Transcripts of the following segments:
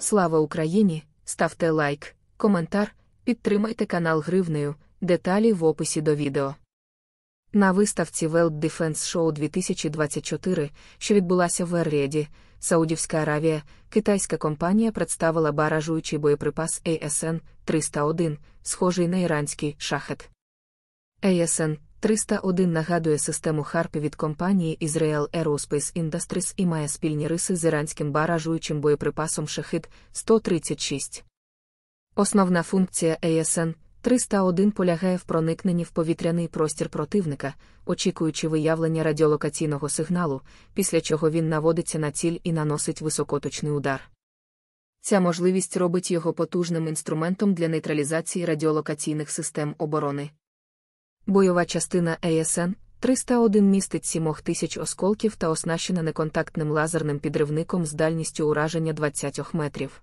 Слава Україні! Ставте лайк, коментар, підтримайте канал Гривнею, деталі в описі до відео. На виставці World Defense Show 2024, що відбулася в Ерреді, Саудівська Аравія, китайська компанія представила баражуючий боєприпас ASN 301, схожий на іранський шахет. ASN 301 нагадує систему Харпі від компанії Israel Aerospace Industries і має спільні риси з іранським баражуючим боєприпасом Шахид 136. Основна функція ASN 301 полягає в проникненні в повітряний простір противника, очікуючи виявлення радіолокаційного сигналу, після чого він наводиться на ціль і наносить високоточний удар. Ця можливість робить його потужним інструментом для нейтралізації радіолокаційних систем оборони. Бойова частина ASN 301 містить тисяч осколків та оснащена неконтактним лазерним підривником з дальністю ураження 20 метрів.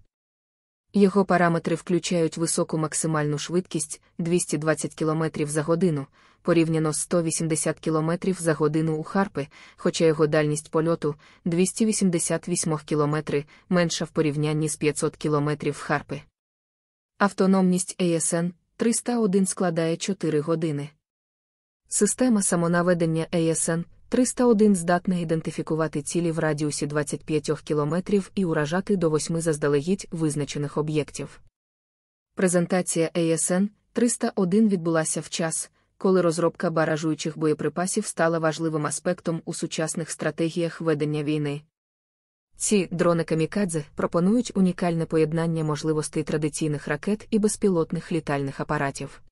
Його параметри включають високу максимальну швидкість 220 км за годину, порівняно з 180 км за годину у Харпи, хоча його дальність польоту 288 км менша в порівнянні з 500 км в Харпи. Автономність ASN 301 складає 4 години. Система самонаведення ASN 301 здатна ідентифікувати цілі в радіусі 25 кілометрів і уражати до восьми заздалегідь визначених об'єктів. Презентація ASN 301 відбулася в час, коли розробка баражуючих боєприпасів стала важливим аспектом у сучасних стратегіях ведення війни. Ці дрони камікадзе пропонують унікальне поєднання можливостей традиційних ракет і безпілотних літальних апаратів.